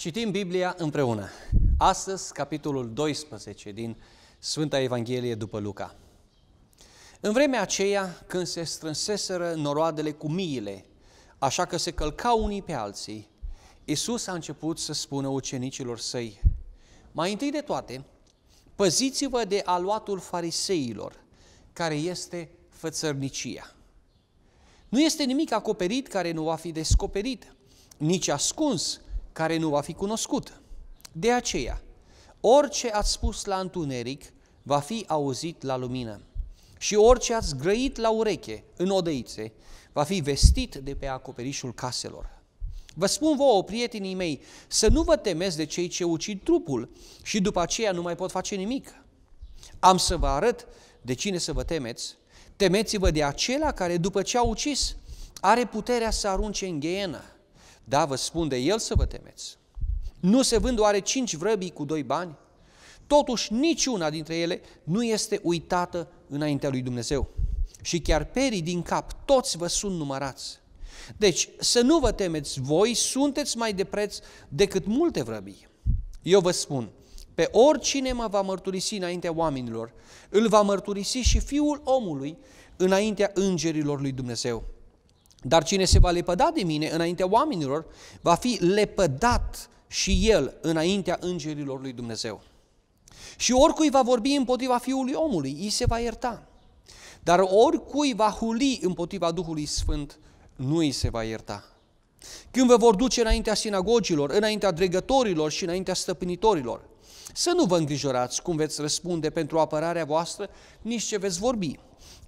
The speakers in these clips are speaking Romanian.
Citim Biblia împreună. Astăzi, capitolul 12 din Sfânta Evanghelie după Luca. În vremea aceea, când se strânseseră noroadele cu miile, așa că se călcau unii pe alții, Isus a început să spună ucenicilor săi, mai întâi de toate, păziți-vă de aluatul fariseilor, care este fățărnicia. Nu este nimic acoperit care nu va fi descoperit, nici ascuns, care nu va fi cunoscut. De aceea, orice ați spus la întuneric va fi auzit la lumină și orice ați grăit la ureche în odăițe va fi vestit de pe acoperișul caselor. Vă spun vouă, prietenii mei, să nu vă temeți de cei ce ucid trupul și după aceea nu mai pot face nimic. Am să vă arăt de cine să vă temeți. Temeți-vă de acela care după ce a ucis are puterea să arunce în ghienă. Da, vă spun de el să vă temeți. Nu se vând oare cinci vrăbii cu doi bani? Totuși, niciuna dintre ele nu este uitată înaintea lui Dumnezeu. Și chiar perii din cap, toți vă sunt numărați. Deci, să nu vă temeți, voi sunteți mai de preț decât multe vrăbii. Eu vă spun, pe oricine mă va mărturisi înaintea oamenilor, îl va mărturisi și Fiul omului înaintea îngerilor lui Dumnezeu. Dar cine se va lepăda de mine înaintea oamenilor, va fi lepădat și el înaintea îngerilor lui Dumnezeu. Și oricui va vorbi împotriva Fiului omului, îi se va ierta. Dar oricui va huli împotriva Duhului Sfânt, nu îi se va ierta. Când vă vor duce înaintea sinagogilor, înaintea dregătorilor și înaintea stăpânitorilor, să nu vă îngrijorați cum veți răspunde pentru apărarea voastră, nici ce veți vorbi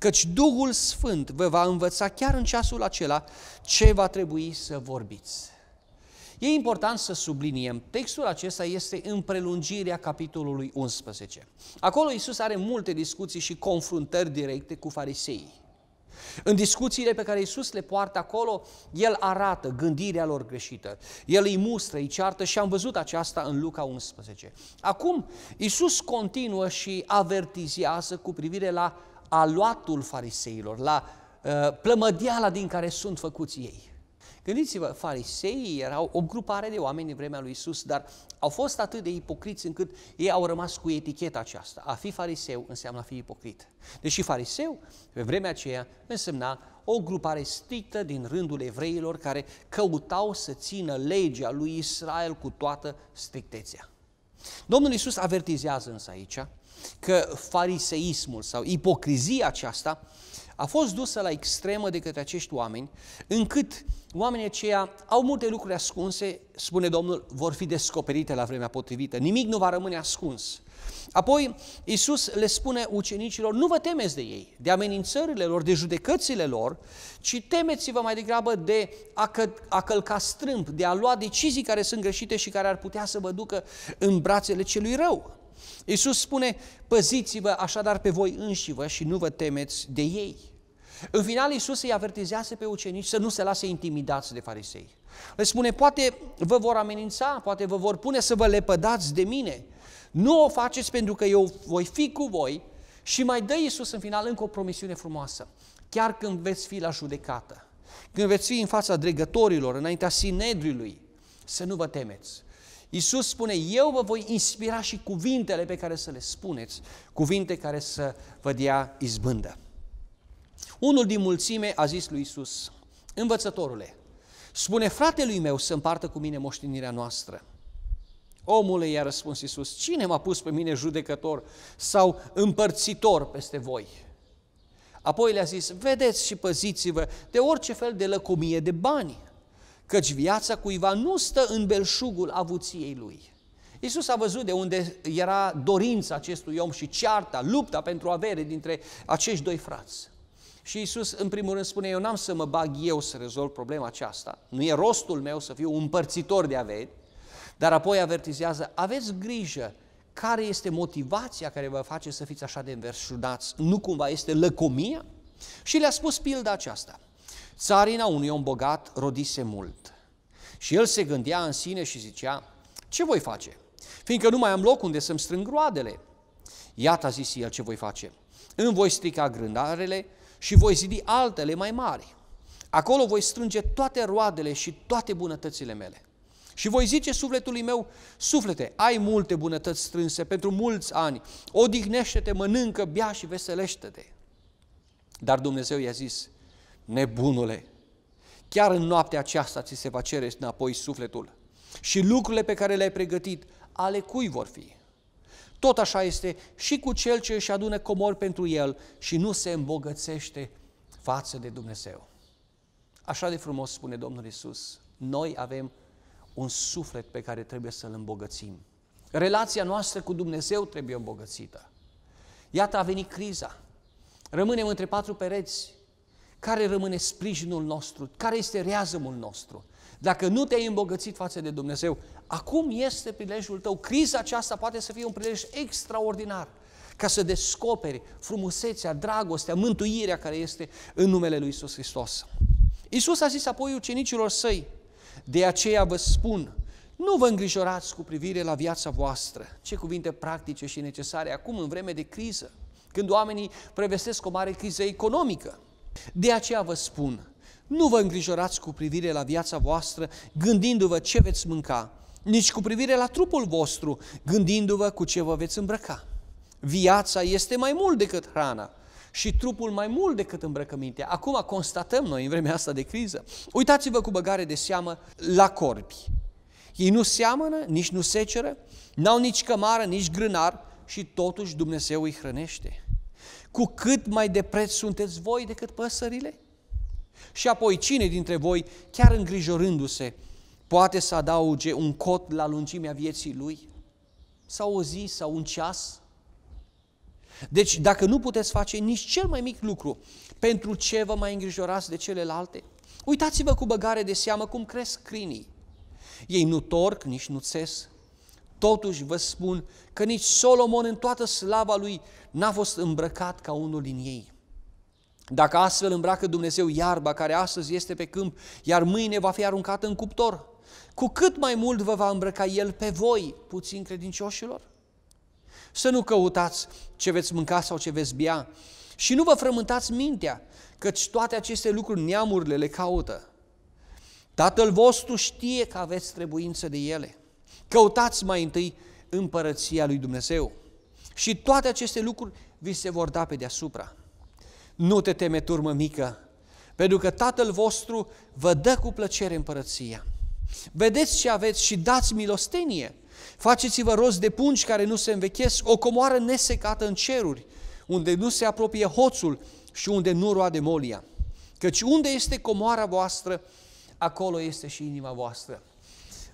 căci Duhul Sfânt vă va învăța chiar în ceasul acela ce va trebui să vorbiți. E important să subliniem, textul acesta este în prelungirea capitolului 11. Acolo Isus are multe discuții și confruntări directe cu fariseii. În discuțiile pe care Isus le poartă acolo, El arată gândirea lor greșită. El îi mustră, îi ceartă și am văzut aceasta în Luca 11. Acum, Isus continuă și avertizează cu privire la aluatul fariseilor, la uh, din care sunt făcuți ei. Gândiți-vă, fariseii erau o grupare de oameni în vremea lui Isus, dar au fost atât de ipocriți încât ei au rămas cu eticheta aceasta. A fi fariseu înseamnă a fi ipocrit. Deși fariseu, pe vremea aceea, însemna o grupare strictă din rândul evreilor care căutau să țină legea lui Israel cu toată strictețea. Domnul Isus avertizează însă aici că fariseismul sau ipocrizia aceasta a fost dusă la extremă de către acești oameni, încât oamenii aceia au multe lucruri ascunse, spune Domnul, vor fi descoperite la vremea potrivită, nimic nu va rămâne ascuns. Apoi Iisus le spune ucenicilor, nu vă temeți de ei, de amenințările lor, de judecățile lor, ci temeți-vă mai degrabă de a, că, a călca strâmp, de a lua decizii care sunt greșite și care ar putea să vă ducă în brațele celui rău. Iisus spune, păziți-vă așadar pe voi înșivă și nu vă temeți de ei. În final, Iisus îi avertizează pe ucenici să nu se lase intimidați de farisei. Le spune, poate vă vor amenința, poate vă vor pune să vă lepădați de mine. Nu o faceți pentru că eu voi fi cu voi și mai dă Iisus în final încă o promisiune frumoasă. Chiar când veți fi la judecată, când veți fi în fața dregătorilor, înaintea sinedriului, să nu vă temeți, Iisus spune, eu vă voi inspira și cuvintele pe care să le spuneți, cuvinte care să vă dea izbândă. Unul din mulțime a zis lui Iisus, învățătorule, spune fratelui meu să împartă cu mine moștenirea noastră. Omule, i-a răspuns Iisus, cine m-a pus pe mine judecător sau împărțitor peste voi? Apoi le-a zis, vedeți și păziți-vă de orice fel de lăcomie de bani, căci viața cuiva nu stă în belșugul avuției lui. Iisus a văzut de unde era dorința acestui om și cearta, lupta pentru avere dintre acești doi frați. Și Iisus în primul rând, spune, eu n-am să mă bag eu să rezolv problema aceasta, nu e rostul meu să fiu un împărțitor de averi, dar apoi avertizează, aveți grijă care este motivația care vă face să fiți așa de înverșunați, nu cumva este lăcomia? Și le-a spus pilda aceasta. Țarina unui om bogat rodise mult. Și el se gândea în sine și zicea, ce voi face? Fiindcă nu mai am loc unde să-mi strâng roadele. Iată, a zis el, ce voi face. Îmi voi strica grândarele și voi zidi altele mai mari. Acolo voi strânge toate roadele și toate bunătățile mele. Și voi zice sufletului meu, suflete, ai multe bunătăți strânse pentru mulți ani, odihnește-te, mănâncă, bea și veselește-te. Dar Dumnezeu i-a zis, nebunule, chiar în noaptea aceasta ți se va cere înapoi sufletul și lucrurile pe care le-ai pregătit, ale cui vor fi? Tot așa este și cu cel ce își adună comori pentru el și nu se îmbogățește față de Dumnezeu. Așa de frumos spune Domnul Isus. Noi avem un suflet pe care trebuie să-l îmbogățim. Relația noastră cu Dumnezeu trebuie îmbogățită. Iată a venit criza. Rămânem între patru pereți care rămâne sprijinul nostru, care este reazămul nostru. Dacă nu te-ai îmbogățit față de Dumnezeu, acum este prilejul tău. Criza aceasta poate să fie un prilej extraordinar ca să descoperi frumusețea, dragostea, mântuirea care este în numele Lui Isus Hristos. Isus a zis apoi ucenicilor săi, de aceea vă spun, nu vă îngrijorați cu privire la viața voastră. Ce cuvinte practice și necesare acum în vreme de criză, când oamenii prevestesc o mare criză economică, de aceea vă spun, nu vă îngrijorați cu privire la viața voastră, gândindu-vă ce veți mânca, nici cu privire la trupul vostru, gândindu-vă cu ce vă veți îmbrăca. Viața este mai mult decât hrana și trupul mai mult decât îmbrăcămintea. Acum constatăm noi în vremea asta de criză. Uitați-vă cu băgare de seamă la corbi. Ei nu seamănă, nici nu seceră, n-au nici cămară, nici grânar și totuși Dumnezeu îi hrănește cu cât mai de preț sunteți voi decât păsările? Și apoi cine dintre voi, chiar îngrijorându-se, poate să adauge un cot la lungimea vieții lui? Sau o zi, sau un ceas? Deci dacă nu puteți face nici cel mai mic lucru, pentru ce vă mai îngrijorați de celelalte? Uitați-vă cu băgare de seamă cum cresc crinii. Ei nu torc, nici nu țes, Totuși vă spun că nici Solomon în toată slava lui n-a fost îmbrăcat ca unul din ei. Dacă astfel îmbracă Dumnezeu iarba care astăzi este pe câmp, iar mâine va fi aruncată în cuptor, cu cât mai mult vă va îmbrăca El pe voi, puțin credincioșilor? Să nu căutați ce veți mânca sau ce veți bea și nu vă frământați mintea, căci toate aceste lucruri neamurile le caută. Tatăl vostru știe că aveți trebuință de ele. Căutați mai întâi împărăția lui Dumnezeu și toate aceste lucruri vi se vor da pe deasupra. Nu te teme, turmă mică, pentru că Tatăl vostru vă dă cu plăcere împărăția. Vedeți ce aveți și dați milostenie. Faceți-vă rost de pungi care nu se învechesc, o comoară nesecată în ceruri, unde nu se apropie hoțul și unde nu roade molia. Căci unde este comoara voastră, acolo este și inima voastră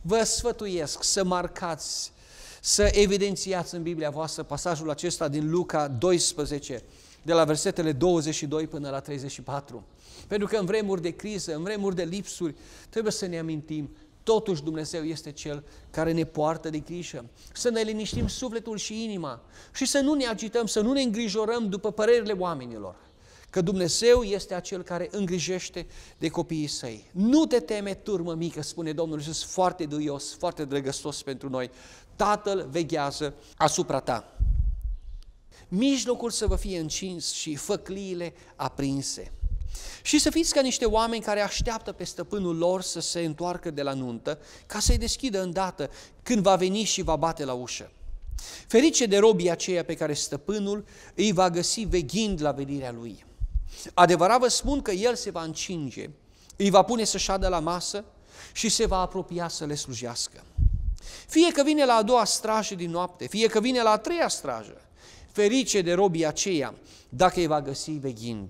vă sfătuiesc să marcați, să evidențiați în Biblia voastră pasajul acesta din Luca 12, de la versetele 22 până la 34. Pentru că în vremuri de criză, în vremuri de lipsuri, trebuie să ne amintim Totuși Dumnezeu este Cel care ne poartă de grijă. Să ne liniștim sufletul și inima și să nu ne agităm, să nu ne îngrijorăm după părerile oamenilor că Dumnezeu este acel care îngrijește de copiii săi. Nu te teme, turmă mică, spune Domnul Iisus, foarte duios, foarte drăgăstos pentru noi. Tatăl veghează asupra ta. Mijlocul să vă fie încins și făcliile aprinse. Și să fiți ca niște oameni care așteaptă pe stăpânul lor să se întoarcă de la nuntă, ca să-i deschidă îndată când va veni și va bate la ușă. Ferice de robii aceia pe care stăpânul îi va găsi veghind la venirea lui. Adevărat vă spun că el se va încinge, îi va pune să șadă la masă și se va apropia să le slujească. Fie că vine la a doua strajă din noapte, fie că vine la a treia strajă, ferice de robii aceia, dacă îi va găsi veghind.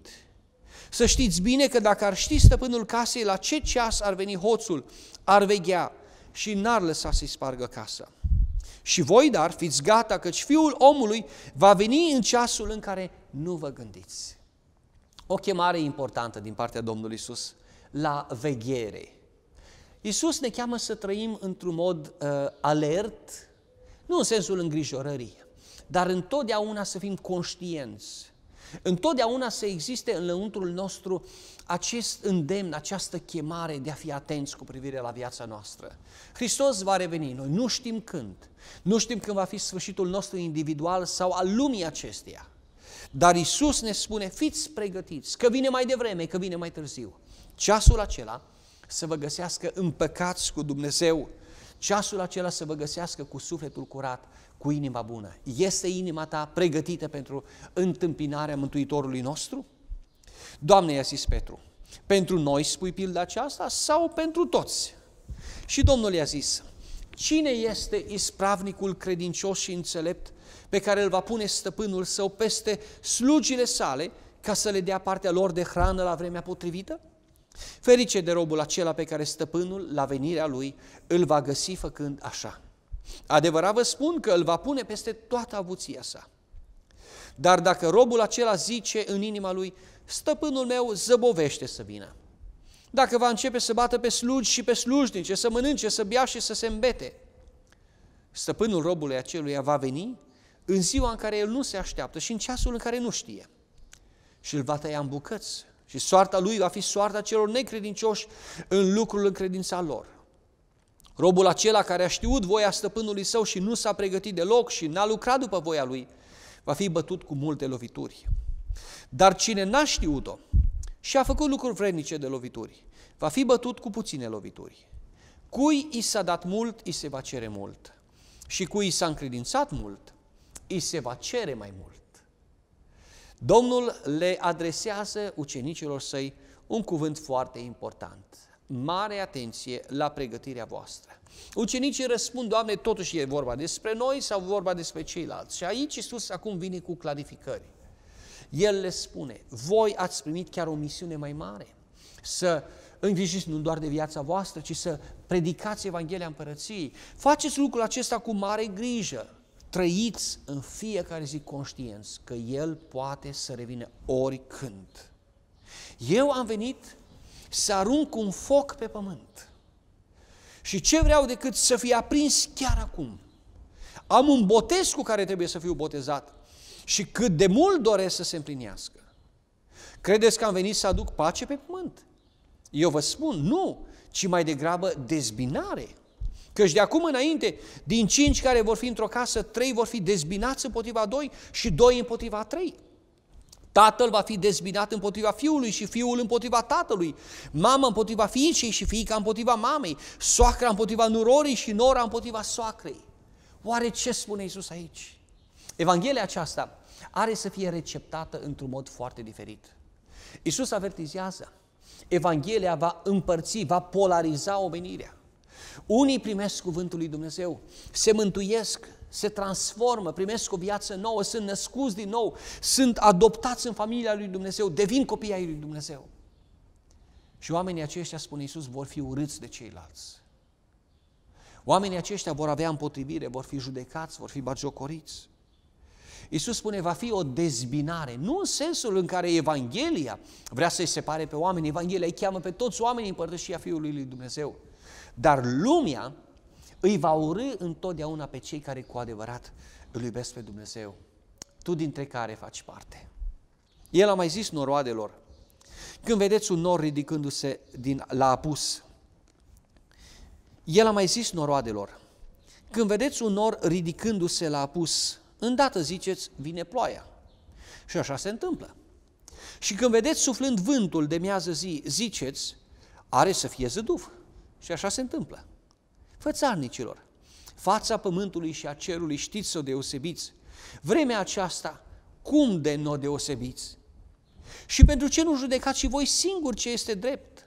Să știți bine că dacă ar ști stăpânul casei la ce ceas ar veni hoțul, ar veghea și n-ar lăsa să-i spargă casa. Și voi, dar, fiți gata, căci fiul omului va veni în ceasul în care nu vă gândiți o chemare importantă din partea Domnului Isus la veghere. Isus ne cheamă să trăim într-un mod uh, alert, nu în sensul îngrijorării, dar întotdeauna să fim conștienți. Întotdeauna să existe în lăuntrul nostru acest îndemn, această chemare de a fi atenți cu privire la viața noastră. Hristos va reveni, noi nu știm când, nu știm când va fi sfârșitul nostru individual sau al lumii acesteia. Dar Isus ne spune, fiți pregătiți, că vine mai devreme, că vine mai târziu. Ceasul acela să vă găsească împăcați cu Dumnezeu, ceasul acela să vă găsească cu sufletul curat, cu inima bună. Este inima ta pregătită pentru întâmpinarea Mântuitorului nostru? Doamne, i-a zis Petru, pentru noi spui pilda aceasta sau pentru toți? Și Domnul i-a zis, cine este ispravnicul credincios și înțelept pe care îl va pune stăpânul său peste slugile sale ca să le dea partea lor de hrană la vremea potrivită? Ferice de robul acela pe care stăpânul, la venirea lui, îl va găsi făcând așa. Adevărat vă spun că îl va pune peste toată avuția sa. Dar dacă robul acela zice în inima lui, stăpânul meu zăbovește să vină. Dacă va începe să bată pe slugi și pe slujnice, să mănânce, să bea și să se îmbete, stăpânul robului aceluia va veni în ziua în care el nu se așteaptă și în ceasul în care nu știe. Și îl va tăia în bucăți și soarta lui va fi soarta celor necredincioși în lucrul în credința lor. Robul acela care a știut voia stăpânului său și nu s-a pregătit deloc și n-a lucrat după voia lui, va fi bătut cu multe lovituri. Dar cine n-a știut-o și a făcut lucruri vrednice de lovituri, va fi bătut cu puține lovituri. Cui i s-a dat mult, i se va cere mult. Și cui i s-a încredințat mult, îi se va cere mai mult. Domnul le adresează ucenicilor săi un cuvânt foarte important. Mare atenție la pregătirea voastră. Ucenicii răspund, Doamne, totuși e vorba despre noi sau vorba despre ceilalți? Și aici Iisus acum vine cu clarificări. El le spune, voi ați primit chiar o misiune mai mare, să îngrijiți nu doar de viața voastră, ci să predicați Evanghelia Împărăției. Faceți lucrul acesta cu mare grijă trăiți în fiecare zi conștienți că El poate să revină oricând. Eu am venit să arunc un foc pe pământ. Și ce vreau decât să fie aprins chiar acum. Am un botez cu care trebuie să fiu botezat și cât de mult doresc să se împlinească. Credeți că am venit să aduc pace pe pământ? Eu vă spun, nu, ci mai degrabă dezbinare. Căci de acum înainte, din cinci care vor fi într-o casă, trei vor fi dezbinați împotriva doi și doi împotriva trei. Tatăl va fi dezbinat împotriva fiului și fiul împotriva tatălui, mama împotriva fiicei și fiica împotriva mamei, soacra împotriva nurorii și nora împotriva soacrei. Oare ce spune Isus aici? Evanghelia aceasta are să fie receptată într-un mod foarte diferit. Isus avertizează, Evanghelia va împărți, va polariza omenirea. Unii primesc cuvântul lui Dumnezeu, se mântuiesc, se transformă, primesc o viață nouă, sunt născuți din nou, sunt adoptați în familia lui Dumnezeu, devin copii ai lui Dumnezeu. Și oamenii aceștia, spune Iisus, vor fi urâți de ceilalți. Oamenii aceștia vor avea împotrivire, vor fi judecați, vor fi bagiocoriți. Iisus spune, va fi o dezbinare, nu în sensul în care Evanghelia vrea să-i separe pe oameni, Evanghelia îi cheamă pe toți oamenii în părtășia Fiului lui Dumnezeu. Dar lumea îi va urâ întotdeauna pe cei care cu adevărat îl iubesc pe Dumnezeu, tu dintre care faci parte. El a mai zis noroadelor, când vedeți un nor ridicându-se din, la apus, el a mai zis noroadelor, când vedeți un nor ridicându-se la apus, îndată ziceți, vine ploaia. Și așa se întâmplă. Și când vedeți suflând vântul de miază zi, ziceți, are să fie zăduf. Și așa se întâmplă. Fățarnicilor, fața pământului și a cerului știți să o deosebiți. Vremea aceasta, cum de nu o deosebiți? Și pentru ce nu judecați și voi singuri ce este drept?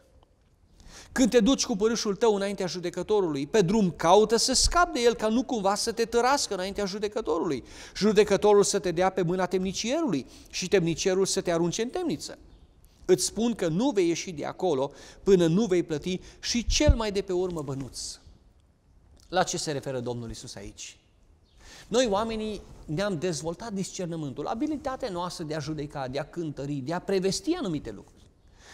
Când te duci cu părâșul tău înaintea judecătorului, pe drum caută să scapi de el ca nu cumva să te tărască înaintea judecătorului. Judecătorul să te dea pe mâna temnicierului și temnicierul să te arunce în temniță. Îți spun că nu vei ieși de acolo până nu vei plăti și cel mai de pe urmă bănuț. La ce se referă Domnul Isus aici? Noi oamenii ne-am dezvoltat discernământul, abilitatea noastră de a judeca, de a cântări, de a prevesti anumite lucruri.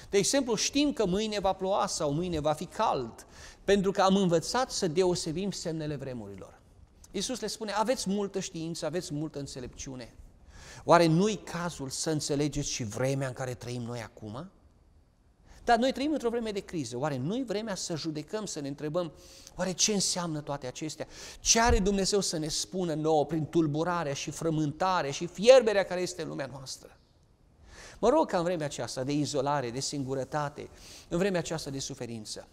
De exemplu, știm că mâine va ploua sau mâine va fi cald, pentru că am învățat să deosebim semnele vremurilor. Iisus le spune, aveți multă știință, aveți multă înțelepciune, Oare nu-i cazul să înțelegeți și vremea în care trăim noi acum? Dar noi trăim într-o vreme de criză. Oare nu-i vremea să judecăm, să ne întrebăm, oare ce înseamnă toate acestea? Ce are Dumnezeu să ne spună nouă prin tulburarea și frământarea și fierberea care este în lumea noastră? Mă rog ca în vremea aceasta de izolare, de singurătate, în vremea aceasta de suferință,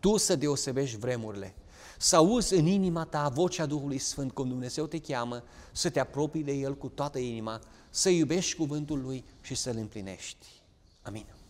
tu să deosebești vremurile să auzi în inima ta vocea Duhului Sfânt cum Dumnezeu te cheamă, să te apropii de El cu toată inima, să iubești cuvântul Lui și să-L împlinești. Amin.